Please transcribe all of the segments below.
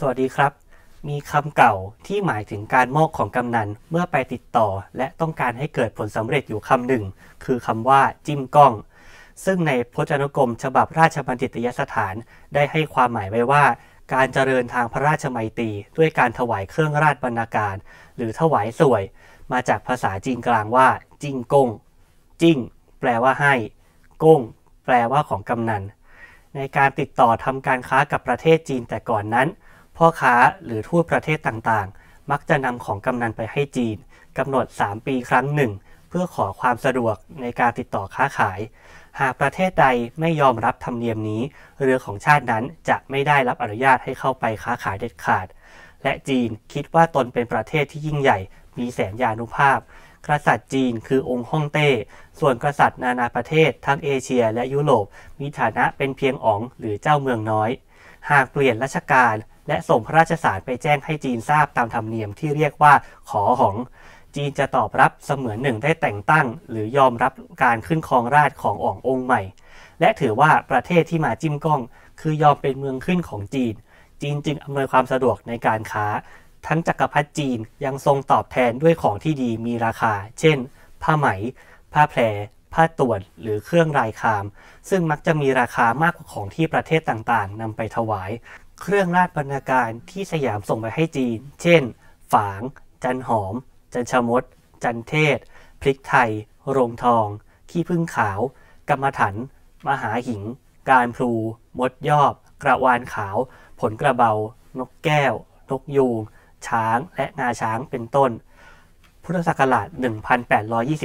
สวัสดีครับ มีคำเก่าที่หมายถึงการมอบของกำนัน เมื่อไปติดต่อและต้องการให้เกิดผลสำเร็จอยู่คำหนึ่ง คือคำว่า จิ้มกล้อง ซึ่งในพจนนกรม ฉบับราชบัณฑิตยสถาน ได้ให้ความหมายไว้ว่า การเจริญทางพระราชมัยตรีด้วยการถวายเครื่องราชบรรณาการ หรือถวายสวย มาจากภาษาจีนกลางว่าจิ้งกงจิ้ง แปลว่าให้ ก้ง แปลว่าของกำนันในการติดต่อทำการค้ากับประเทศจีนแต่ก่อนนั้นพ่อค้าหรือทั่วประเทศต่างๆ มักจะนำของกำนันไปให้จีนกำหนด 3 ปีครั้งหนึ่ง เพื่อขอความสะดวกในการติดต่อค้าขาย หากประเทศใดไม่ยอมรับธรรมเนียมนี้ เรือของชาตินั้นจะไม่ได้รับอนุญาตให้เข้าไปค้าขายเด็ดขาด และจีนคิดว่าตนเป็นประเทศที่ยิ่งใหญ่ มีแสนยานุภาพ กษัตริย์จีนคือองค์ฮ่องเต้ ส่วนกษัตริย์นานาประเทศทั้งเอเชียและยุโรปมีฐานะเป็นเพียงอ๋องหรือเจ้าเมืองน้อย หากเปลี่ยนรัชกาลและส่งพระราชสารไปแจ้งให้จีนทราบตามธรรมเนียมที่เรียกว่า ขอหงจีนจะตอบรับเสมือนหนึ่งได้แต่งตั้ง หรือยอมรับการขึ้นครองราชของององค์ใหม่ และถือว่าประเทศที่มาจิ้มก้อง คือยอมเป็นเมืองขึ้นของจีน จีนจึงอำนวยความสะดวกในการค้า ทั้งจักรพรรดิจีนยังทรงตอบแทนด้วยของที่ดีมีราคา เช่น ผ้าไหม ผ้าแพรผ้าตวน หรือเครื่องรายคาม ซึ่งมักจะมีราคามากกว่าของที่ประเทศต่างๆนำไปถวายเครื่องราชบรรณาการที่สยามส่งไปให้จีน เช่น ฝาง จันหอม จันชมด จันเทศ พริกไทย โรงทอง ขี้พึ่งขาว กรรมถัน มหาหิง การพลู มดยอบ กระวานขาว ผลกระเบา นกแก้ว นกยูง ช้าง และงาช้างเป็นต้น พุทธศักราช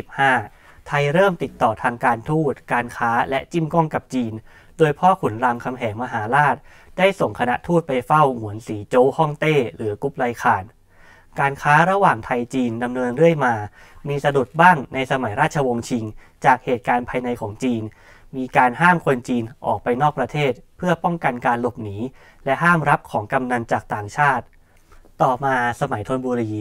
1825 ไทยเริ่มติดต่อทางการทูต การค้าและจิ้มก้องกับจีน โดยพ่อขุนรามคำแหงมหาราชได้ส่งคณะทูตไปเฝ้าหมวนสีโจฮ่องเต้หรือกุ๊ปไลขาน การค้าระหว่างไทยจีนดำเนินเรื่อยมา มีสะดุดบ้างในสมัยราชวงศ์ชิง จากเหตุการณ์ภายในของจีน มีการห้ามคนจีนออกไปนอกประเทศเพื่อป้องกันการหลบหนี และห้ามรับของกำนันจากต่างชาติ ต่อมาสมัยธนบุรี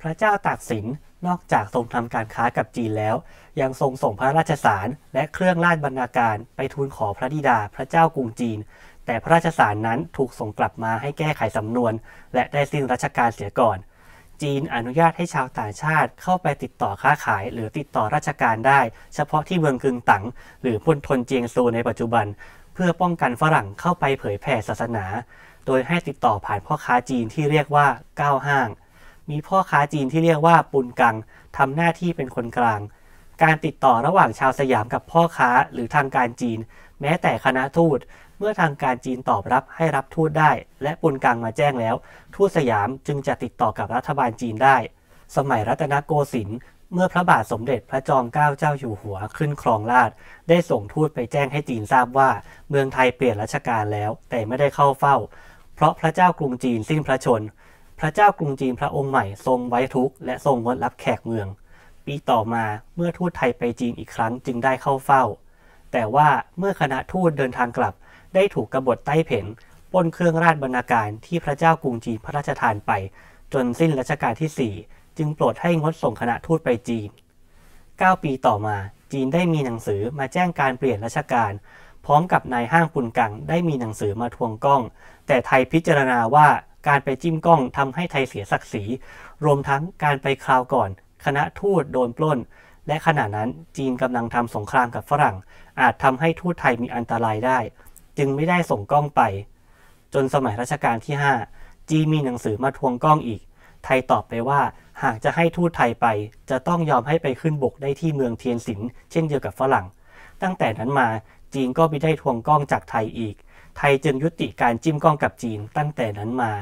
พระเจ้าตากสินนอกจากทรงทำการค้ากับจีนแล้ว ยังทรงส่งพระราชสาร และเครื่องราชบรรณาการไปทูลขอพระดิดาพระเจ้ากรุงจีนแต่พระราชสารนั้นถูกส่งกลับมาให้แก้ไขสำนวน และได้สิ้นรัชกาลเสียก่อน จีนอนุญาตให้ชาวต่างชาติเข้าไปติดต่อค้าขาย หรือติดต่อราชการได้ เฉพาะที่เมืองกึงตังหรือพลทนเจียงซู ในปัจจุบัน เพื่อป้องกันฝรั่งเข้าไปเผยแผ่ศาสนา โดยให้ติดต่อผ่านพ่อค้าจีนที่เรียกว่าเก้าห้างมีพ่อค้าจีนที่เรียกว่าปุนกังทำหน้าที่เป็นคนกลางการติดต่อระหว่างชาวสยามกับพ่อค้าหรือทางการจีน แม้แต่คณะทูตเมื่อทางการจีนตอบรับให้รับทูตได้ และปนกลางมาแจ้งแล้ว ทูตสยามจึงจะติดต่อกับรัฐบาลจีนได้ สมัยรัตนโกสินทร์เมื่อพระบาทสมเด็จพระจอมเกล้าเจ้าอยู่หัวขึ้นครองราช ได้ส่งทูตไปแจ้งให้จีนทราบว่า เมืองไทยเปลี่ยนรัชกาลแล้ว แต่ไม่ได้เข้าเฝ้า เพราะพระเจ้ากรุงจีนสิ้นพระชน พระเจ้ากรุงจีนพระองค์ใหม่ทรงไว้ทุกข์และทรงงดรับแขกเมือง ปีต่อมาเมื่อทูตไทยไปจีนอีกครั้งจึงได้เข้าเฝ้า แต่ว่าเมื่อคณะทูตเดินทางกลับได้ถูกกบฏใต้เพ่งปล้นเครื่องราชบรรณาการที่พระเจ้ากรุงจีนพระราชทานไป จนสิ้นรัชกาลที่ 4 จึงโปรดให้ งดส่งคณะทูตไปจีน 9 ปีต่อมา จีนได้มีหนังสือมาแจ้งการเปลี่ยนรัชกาล พร้อมกับนายห้างปุนกังได้มีหนังสือมาทวงกล้อง แต่ไทยพิจารณาว่าการไปจิ้มกล้องทำให้ไทยเสียศักดิ์ศรี รวมทั้งการไปคราวก่อน คณะทูตโดนปล้น และขณะนั้นจีนกำลังทำสงครามกับฝรั่ง อาจทำให้ทูตไทยมีอันตรายได้จึงไม่ได้ส่งกล้องไป จนสมัยรัชกาลที่5 จีมีหนังสือมาทวงกล้องอีก ไทยตอบไปว่าหากจะให้ทูตไทยไป จะต้องยอมให้ไปขึ้นบกได้ที่เมืองเทียนสินเช่นเดียวกับฝรั่ง ตั้งแต่นั้นมาจีนก็ไม่ได้ทวงกล้องจากไทยอีก ไทยจึงยุติการจิ้มกล้องกับจีนตั้งแต่นั้นมา